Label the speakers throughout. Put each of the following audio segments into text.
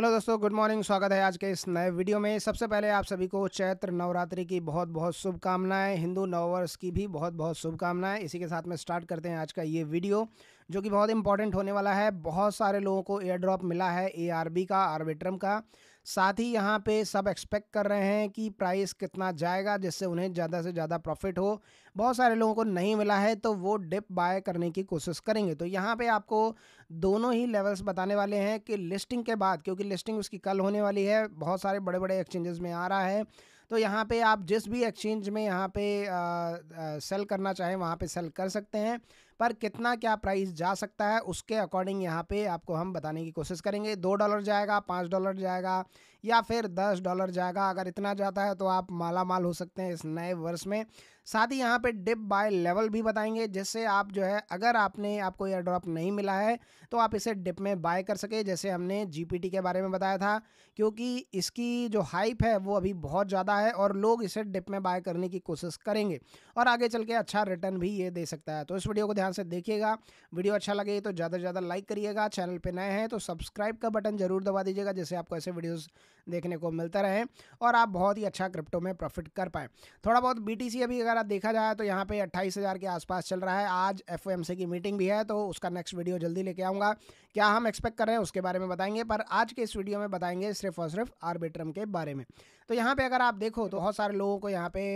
Speaker 1: hello दोस्तों good morning स्वागत है आज के इस नए वीडियो में सबसे पहले आप सभी को चैत्र नवरात्रि की बहुत बहुत शुभकामनाएं हिंदू नववर्ष की भी बहुत बहुत शुभकामनाएं इसी के साथ में स्टार्ट करते हैं आज का ये वीडियो जो कि बहुत इंपॉर्टेंट होने वाला है बहुत सारे लोगों को एयर ड्रॉप मिला है ए का आर्बिट्रम का साथ ही यहाँ पे सब एक्सपेक्ट कर रहे हैं कि प्राइस कितना जाएगा जिससे उन्हें ज़्यादा से ज़्यादा प्रॉफिट हो बहुत सारे लोगों को नहीं मिला है तो वो डिप बाय करने की कोशिश करेंगे तो यहाँ पे आपको दोनों ही लेवल्स बताने वाले हैं कि लिस्टिंग के बाद क्योंकि लिस्टिंग उसकी कल होने वाली है बहुत सारे बड़े बड़े एक्सचेंजेस में आ रहा है तो यहाँ पे आप जिस भी एक्सचेंज में यहाँ पे आ, आ, सेल करना चाहें वहाँ पे सेल कर सकते हैं पर कितना क्या प्राइस जा सकता है उसके अकॉर्डिंग यहाँ पे आपको हम बताने की कोशिश करेंगे दो डॉलर जाएगा पाँच डॉलर जाएगा या फिर दस डॉलर जाएगा अगर इतना जाता है तो आप माला माल हो सकते हैं इस नए वर्ष में साथ ही यहाँ पे डिप बाय लेवल भी बताएंगे जिससे आप जो है अगर आपने आपको एयर ड्रॉप नहीं मिला है तो आप इसे डिप में बाय कर सके जैसे हमने जीपीटी के बारे में बताया था क्योंकि इसकी जो हाइप है वो अभी बहुत ज़्यादा है और लोग इसे डिप में बाय करने की कोशिश करेंगे और आगे चल के अच्छा रिटर्न भी ये दे सकता है तो इस वीडियो को ध्यान से देखिएगा वीडियो अच्छा लगे तो ज़्यादा से ज़्यादा लाइक करिएगा चैनल पर नए हैं तो सब्सक्राइब का बटन ज़रूर दबा दीजिएगा जिससे आपको ऐसे वीडियोज़ देखने को मिलता रहे और आप बहुत ही अच्छा क्रिप्टो में प्रॉफिट कर पाएँ थोड़ा बहुत बी अभी अगर अगर आप देखा जाए तो यहाँ पे अट्ठाईस हज़ार के आसपास चल रहा है आज एफ की मीटिंग भी है तो उसका नेक्स्ट वीडियो जल्दी लेके आऊँगा क्या हम एक्सपेक्ट कर रहे हैं उसके बारे में बताएंगे पर आज के इस वीडियो में बताएंगे सिर्फ और सिर्फ आर्बिट्रम के बारे में तो यहाँ पर अगर आप देखो तो बहुत सारे लोगों को यहाँ पे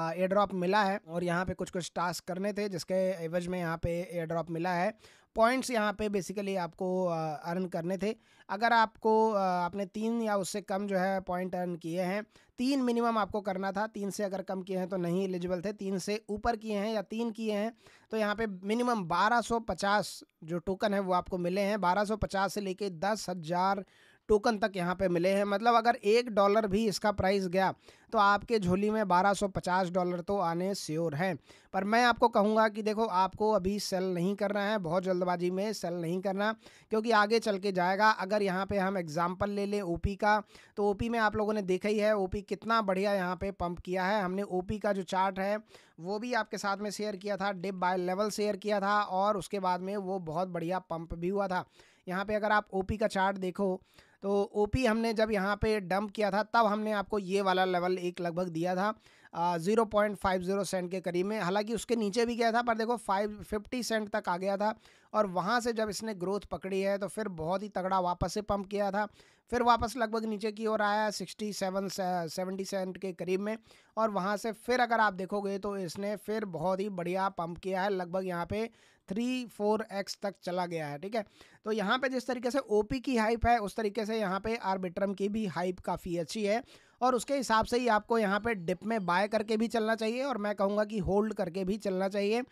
Speaker 1: एयर ड्रॉप मिला है और यहाँ पे कुछ कुछ टास्क करने थे जिसके एवज में यहाँ पे एयर ड्रॉप मिला है पॉइंट्स यहाँ पे बेसिकली आपको अर्न करने थे अगर आपको आपने तीन या उससे कम जो है पॉइंट अर्न किए हैं तीन मिनिमम आपको करना था तीन से अगर कम किए हैं तो नहीं एलिजिबल थे तीन से ऊपर किए हैं या तीन किए हैं तो यहाँ पे मिनिमम 1250 जो टोकन है वो आपको मिले हैं 1250 से लेके दस हज़ार टोकन तक यहाँ पे मिले हैं मतलब अगर एक डॉलर भी इसका प्राइस गया तो आपके झोली में 1250 डॉलर तो आने श्योर हैं पर मैं आपको कहूँगा कि देखो आपको अभी सेल नहीं करना है बहुत जल्दबाजी में सेल नहीं करना क्योंकि आगे चल के जाएगा अगर यहाँ पे हम एग्ज़ाम्पल ले लें ओपी का तो ओपी में आप लोगों ने देखा ही है ओ कितना बढ़िया यहाँ पर पम्प किया है हमने ओ का जो चार्ट है वो भी आपके साथ में शेयर किया था डिप बाय लेवल शेयर किया था और उसके बाद में वो बहुत बढ़िया पंप भी हुआ था यहाँ पे अगर आप ओपी का चार्ट देखो तो ओ हमने जब यहाँ पे डंप किया था तब हमने आपको ये वाला लेवल एक लगभग दिया था zero point five zero cent के करीब में हालांकि उसके नीचे भी गया था पर देखो फाइव फिफ्टी सेंट तक आ गया था और वहाँ से जब इसने ग्रोथ पकड़ी है तो फिर बहुत ही तगड़ा वापस से पंप किया था फिर वापस लगभग नीचे की ओर आया सिक्सटी सेवन सेवेंटी सेंट के करीब में और वहाँ से फिर अगर आप देखोगे तो इसने फिर बहुत ही बढ़िया पंप किया है लगभग यहाँ पे थ्री फोर एक्स तक चला गया है ठीक है तो यहाँ पे जिस तरीके से ओपी की हाइप है उस तरीके से यहाँ पे आर्बिट्रम की भी हाइप काफ़ी अच्छी है और उसके हिसाब से ही आपको यहाँ पे डिप में बाय करके भी चलना चाहिए और मैं कहूँगा कि होल्ड करके भी चलना चाहिए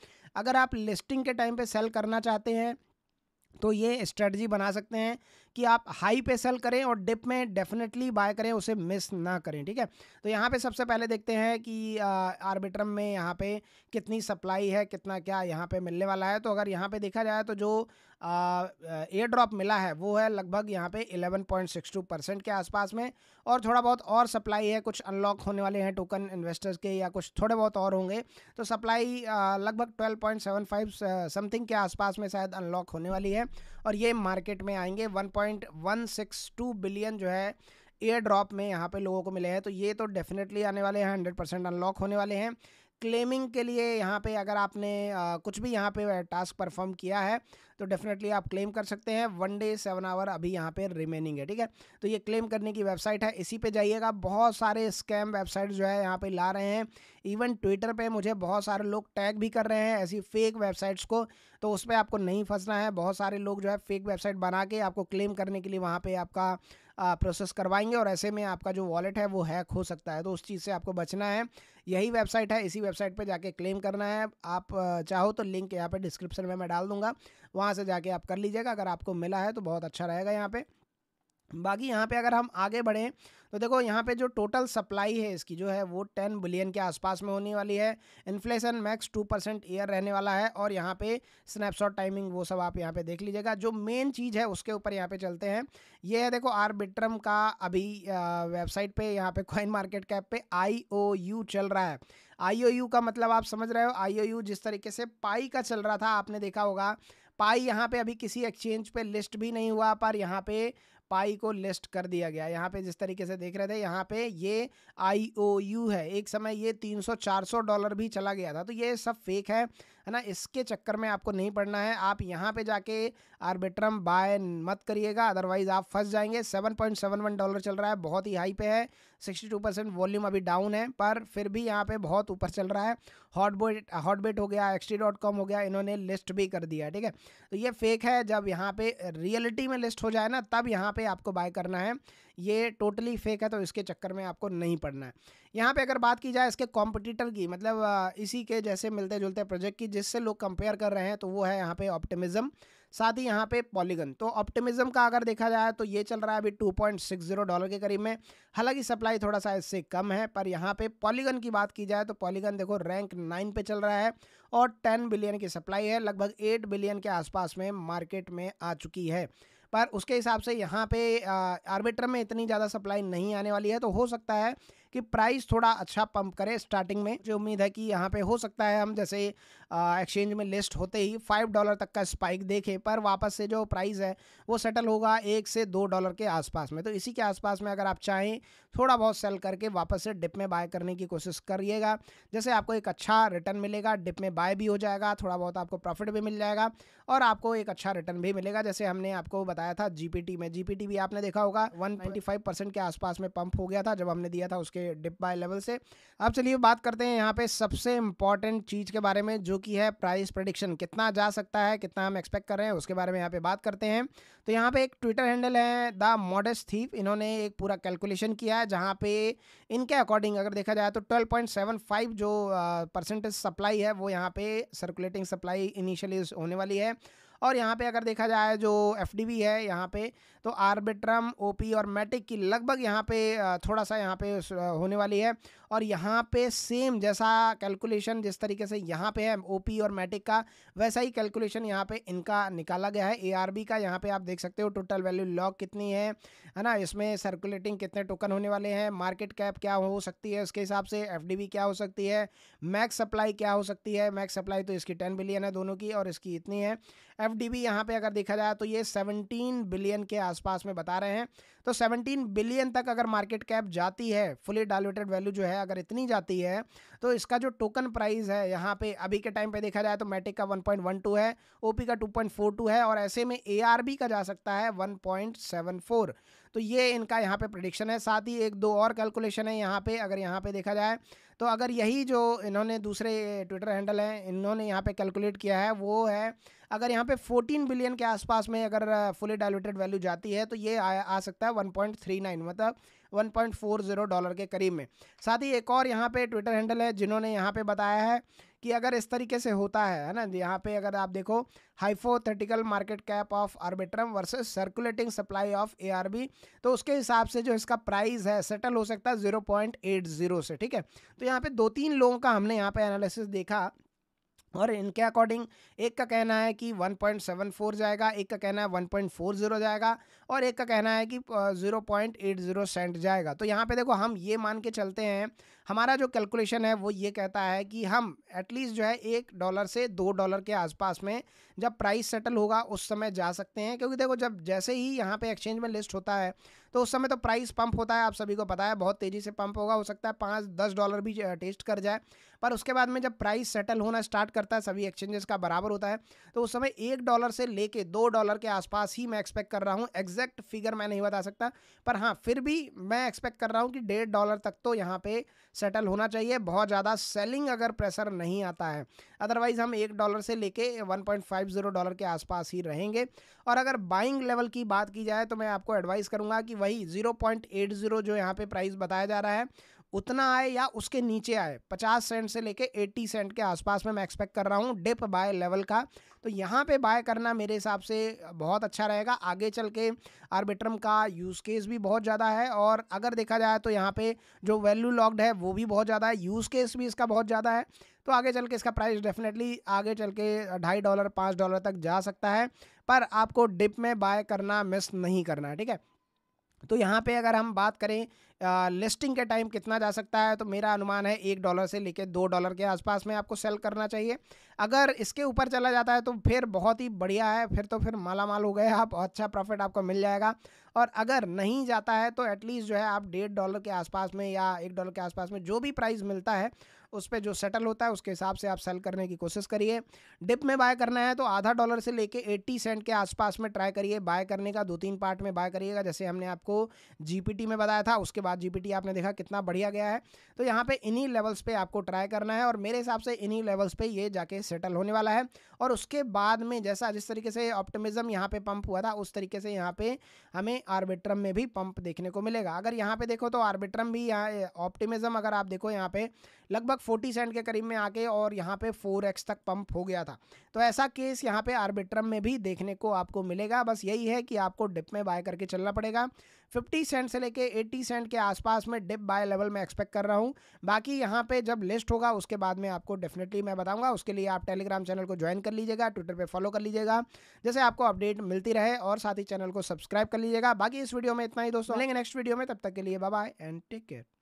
Speaker 1: अगर आप लिस्टिंग के टाइम पे सेल करना चाहते हैं तो ये स्ट्रेटजी बना सकते हैं कि आप हाई पे सेल करें और डिप में डेफिनेटली बाय करें उसे मिस ना करें ठीक है तो यहाँ पे सबसे पहले देखते हैं कि आर्बिट्रम में यहाँ पे कितनी सप्लाई है कितना क्या यहाँ पे मिलने वाला है तो अगर यहाँ पे देखा जाए तो जो एयर ड्रॉप मिला है वो है लगभग यहाँ पे 11.62 परसेंट के आसपास में और थोड़ा बहुत और सप्लाई है कुछ अनलॉक होने वाले हैं टोकन इन्वेस्टर्स के या कुछ थोड़े बहुत और होंगे तो सप्लाई लगभग 12.75 समथिंग के आसपास में शायद अनलॉक होने वाली है और ये मार्केट में आएंगे 1.162 बिलियन जो है एयर ड्रॉप में यहाँ पे लोगों को मिले हैं तो ये तो डेफिनेटली आने वाले हैं हंड्रेड परसेंट अनलॉक होने वाले हैं क्लेमिंग के लिए यहाँ पे अगर आपने आ, कुछ भी यहाँ पे टास्क परफॉर्म किया है तो डेफिनेटली आप क्लेम कर सकते हैं वन डे सेवन आवर अभी यहाँ पे रिमेनिंग है ठीक है तो ये क्लेम करने की वेबसाइट है इसी पे जाइएगा बहुत सारे स्कैम वेबसाइट जो है यहाँ पे ला रहे हैं इवन ट्विटर पे मुझे बहुत सारे लोग टैग भी कर रहे हैं ऐसी फेक वेबसाइट्स को तो उस पर आपको नहीं फंसना है बहुत सारे लोग जो है फेक वेबसाइट बना के आपको क्लेम करने के लिए वहाँ पर आपका प्रोसेस करवाएंगे और ऐसे में आपका जो वॉलेट है वो हैक हो सकता है तो उस चीज़ से आपको बचना है यही वेबसाइट है इसी वेबसाइट पे जाके क्लेम करना है आप चाहो तो लिंक यहाँ पे डिस्क्रिप्शन में मैं डाल दूंगा वहाँ से जाके आप कर लीजिएगा अगर आपको मिला है तो बहुत अच्छा रहेगा यहाँ पर बाकी यहाँ पे अगर हम आगे बढ़ें तो देखो यहाँ पे जो टोटल सप्लाई है इसकी जो है वो टेन बिलियन के आसपास में होने वाली है inflation max two percent year रहने वाला है और यहाँ पे स्नैपशॉट टाइमिंग वो सब आप यहाँ पे देख लीजिएगा जो मेन चीज़ है उसके ऊपर यहाँ पे चलते हैं ये है देखो आर्बिट्रम का अभी वेबसाइट पर यहाँ पे कॉइन मार्केट कैप पर आई चल रहा है आई का मतलब आप समझ रहे हो आई जिस तरीके से पाई का चल रहा था आपने देखा होगा पाई यहाँ पे अभी किसी एक्सचेंज पे लिस्ट भी नहीं हुआ पर यहाँ पे पाई को लिस्ट कर दिया गया यहाँ पे जिस तरीके से देख रहे थे यहाँ पे ये आई ओ यू है एक समय ये 300-400 डॉलर भी चला गया था तो ये सब फेक है है ना इसके चक्कर में आपको नहीं पढ़ना है आप यहाँ पे जाके आर्बिट्रम बाय मत करिएगा अदरवाइज़ आप फंस जाएंगे 7.71 डॉलर चल रहा है बहुत ही हाई पे है 62 परसेंट वॉल्यूम अभी डाउन है पर फिर भी यहाँ पे बहुत ऊपर चल रहा है हॉटबोट हॉटबेट हो गया एक्सटी डॉट कॉम हो गया इन्होंने लिस्ट भी कर दिया ठीक है तो ये फेक है जब यहाँ पे रियलिटी में लिस्ट हो जाए ना तब यहाँ पे आपको बाय करना है ये टोटली फेक है तो इसके चक्कर में आपको नहीं पड़ना है यहाँ पे अगर बात की जाए इसके कॉम्पिटिटर की मतलब इसी के जैसे मिलते जुलते प्रोजेक्ट की जिससे लोग कंपेयर कर रहे हैं तो वो है यहाँ पे ऑप्टिमिज्म साथ ही यहाँ पे पॉलीगन तो ऑप्टिमिज्म का अगर देखा जाए तो ये चल रहा है अभी 2.60 डॉलर के करीब में हालांकि सप्लाई थोड़ा सा इससे कम है पर यहाँ पे पॉलीगन की बात की जाए तो पॉलीगन देखो रैंक नाइन पे चल रहा है और टेन बिलियन की सप्लाई है लगभग एट बिलियन के आसपास में मार्केट में आ चुकी है पर उसके हिसाब से यहाँ पे आर्बिट्रम में इतनी ज़्यादा सप्लाई नहीं आने वाली है तो हो सकता है कि प्राइस थोड़ा अच्छा पंप करे स्टार्टिंग में जो उम्मीद है कि यहाँ पे हो सकता है हम जैसे एक्सचेंज में लिस्ट होते ही फाइव डॉलर तक का स्पाइक देखें पर वापस से जो प्राइस है वो सेटल होगा एक से दो डॉलर के आसपास में तो इसी के आसपास में अगर आप चाहें थोड़ा बहुत सेल करके वापस से डिप में बाय करने की कोशिश करिएगा जैसे आपको एक अच्छा रिटर्न मिलेगा डिप में बाय भी हो जाएगा थोड़ा बहुत आपको प्रॉफिट भी मिल जाएगा और आपको एक अच्छा रिटर्न भी मिलेगा जैसे हमने आपको बताया था जीपीटी में जीपीटी भी आपने देखा होगा वन हाँ परसेंट के आसपास में पंप हो गया था जब हमने दिया था उसके के डिप बाय लेवल से अब चलिए बात करते हैं यहाँ पे सबसे इंपॉर्टेंट चीज़ के बारे में जो कि है प्राइस प्रडिक्शन कितना जा सकता है कितना हम एक्सपेक्ट कर रहे हैं उसके बारे में यहाँ पे बात करते हैं तो यहाँ पे एक ट्विटर हैंडल है द मॉडेस्ट थीप इन्होंने एक पूरा कैलकुलेशन किया है जहाँ पे इनके अकॉर्डिंग अगर देखा जाए तो ट्वेल्व जो परसेंटेज सप्लाई है वो यहाँ पे सर्कुलेटिंग सप्लाई इनिशियली होने वाली है और यहाँ पे अगर देखा जाए जो एफ है यहाँ पे तो आर्बिट्रम ओपी और मैटिक की लगभग यहाँ पे थोड़ा सा यहाँ पे होने वाली है और यहाँ पे सेम जैसा कैलकुलेशन जिस तरीके से यहाँ पे है ओपी और मैटिक का वैसा ही कैलकुलेशन यहाँ पे इनका निकाला गया है ए का यहाँ पे आप देख सकते हो टोटल वैल्यू लॉक कितनी है है ना इसमें सर्कुलेटिंग कितने टोकन होने वाले हैं मार्केट कैप क्या हो सकती है उसके हिसाब से एफ क्या हो सकती है मैक्स सप्लाई क्या हो सकती है मैक्स सप्लाई तो इसकी टेन बिलियन है दोनों की और इसकी इतनी है एफ एफ डी बी यहाँ पर अगर देखा जाए तो ये सेवनटीन बिलियन के आसपास में बता रहे हैं तो सेवनटीन बिलियन तक अगर मार्केट कैप जाती है फुली डायलोटेड वैल्यू जो है अगर इतनी जाती है तो इसका जो टोकन प्राइस है यहाँ पे अभी के टाइम पे देखा जाए तो मैटिक का 1.12 है ओपी का 2.42 है और ऐसे में बी का जा सकता है फोर तो ये इनका यहाँ पे प्रडिक्शन है साथ ही एक दो और कैलकुलेशन है यहाँ पे अगर यहाँ पे देखा जाए तो अगर यही जो इन्होंने दूसरे ट्विटर हैंडल हैं इन्होंने यहाँ पे कैलकुलेट किया है वो है अगर यहाँ पे 14 बिलियन के आसपास में अगर फुली डायलूटेड वैल्यू जाती है तो ये आ, आ सकता है 1.39 मतलब 1.40 डॉलर के करीब में साथ ही एक और यहाँ पे ट्विटर हैंडल है जिन्होंने यहाँ पे बताया है कि अगर इस तरीके से होता है है ना यहाँ पे अगर आप देखो hypothetical market cap of Arbitrum versus circulating supply of a तो उसके हिसाब से जो इसका प्राइस है सेटल हो सकता है ज़ीरो से ठीक है तो यहाँ पे दो तीन लोगों का हमने यहाँ पे एनालिसिस देखा और इनके अकॉर्डिंग एक का कहना है कि 1.74 जाएगा एक का कहना है 1.40 जाएगा और एक का कहना है कि 0.80 सेंट जाएगा तो यहाँ पे देखो हम ये मान के चलते हैं हमारा जो कैलकुलेशन है वो ये कहता है कि हम एटलीस्ट जो है एक डॉलर से दो डॉलर के आसपास में जब प्राइस सेटल होगा उस समय जा सकते हैं क्योंकि देखो जब जैसे ही यहाँ पे एक्सचेंज में लिस्ट होता है तो उस समय तो प्राइस पंप होता है आप सभी को पता है बहुत तेज़ी से पंप होगा हो सकता है पाँच दस डॉलर भी टेस्ट कर जाए पर उसके बाद में जब प्राइस सेटल होना स्टार्ट करता है सभी एक्सचेंजेस का बराबर होता है तो उस समय एक डॉलर से लेके दो डॉलर के आसपास ही मैं एक्सपेक्ट कर रहा हूँ एग्जैक्ट फिगर मैं नहीं बता सकता पर हाँ फिर भी मैं एक्सपेक्ट कर रहा हूँ कि डेढ़ डॉलर तक तो यहाँ पर सेटल होना चाहिए बहुत ज़्यादा सेलिंग अगर प्रेशर नहीं आता है अदरवाइज़ हम एक डॉलर से लेके 1.50 डॉलर के आसपास ही रहेंगे और अगर बाइंग लेवल की बात की जाए तो मैं आपको एडवाइस करूँगा कि वही 0.80 जो यहाँ पे प्राइस बताया जा रहा है उतना आए या उसके नीचे आए 50 सेंट से लेके 80 सेंट के आसपास में मैं एक्सपेक्ट कर रहा हूँ डिप बाय लेवल का तो यहाँ पे बाय करना मेरे हिसाब से बहुत अच्छा रहेगा आगे चल के आर्बिट्रम का यूज़ केस भी बहुत ज़्यादा है और अगर देखा जाए तो यहाँ पे जो वैल्यू लॉक्ड है वो भी बहुत ज़्यादा है यूज़ केस भी इसका बहुत ज़्यादा है तो आगे चल के इसका प्राइस डेफिनेटली आगे चल के ढाई डॉलर पाँच डॉलर तक जा सकता है पर आपको डिप में बाय करना मिस नहीं करना है ठीक है तो यहाँ पे अगर हम बात करें आ, लिस्टिंग के टाइम कितना जा सकता है तो मेरा अनुमान है एक डॉलर से लेकर दो डॉलर के आसपास में आपको सेल करना चाहिए अगर इसके ऊपर चला जाता है तो फिर बहुत ही बढ़िया है फिर तो फिर माला माल हो गए आप अच्छा प्रॉफिट आपको मिल जाएगा और अगर नहीं जाता है तो एटलीस्ट जो है आप डेढ़ डॉलर के आसपास में या एक डॉलर के आसपास में जो भी प्राइस मिलता है उस पर जो सेटल होता है उसके हिसाब से आप सेल करने की कोशिश करिए डिप में बाय करना है तो आधा डॉलर से लेके 80 सेंट के आसपास में ट्राई करिए बाय करने का दो तीन पार्ट में बाय करिएगा जैसे हमने आपको जीपीटी में बताया था उसके बाद जीपीटी आपने देखा कितना बढ़िया गया है तो यहाँ पे इन्हीं लेवल्स पे आपको ट्राई करना है और मेरे हिसाब से इन्हीं लेवल्स पर ये जाके सेटल होने वाला है और उसके बाद में जैसा जिस तरीके से ऑप्टिमिज्म यहाँ पे पंप हुआ था उस तरीके से यहाँ पे हमें आर्बिट्रम में भी पंप देखने को मिलेगा अगर यहाँ पे देखो तो आर्बिट्रम भी यहाँ ऑप्टिमिज्म अगर आप देखो यहाँ पे लगभग फोर्टी सेंट के करीब में आके और यहाँ पे फोर एक्स तक पंप हो गया था तो ऐसा केस यहाँ पे आर्बिट्रम में भी देखने को आपको मिलेगा बस यही है कि आपको डिप में बाय करके चलना पड़ेगा फिफ्टी सेंट से लेके एट्टी सेंट के आसपास में डिप बाय लेवल में एक्सपेक्ट कर रहा हूँ बाकी यहाँ पे जब लिस्ट होगा उसके बाद में आपको डेफिनेटली मैं बताऊँगा उसके लिए आप टेलीग्राम चैनल को ज्वाइन कर लीजिएगा ट्विटर पर फॉलो कर लीजिएगा जैसे आपको अपडेट मिलती रहे और साथ ही चैनल को सब्सक्राइब कर लीजिएगा बाकी इस वीडियो में इतना ही दोस्तों मिलेंगे नेक्स्ट वीडियो में तब तक के लिए बाय एंड टेक केयर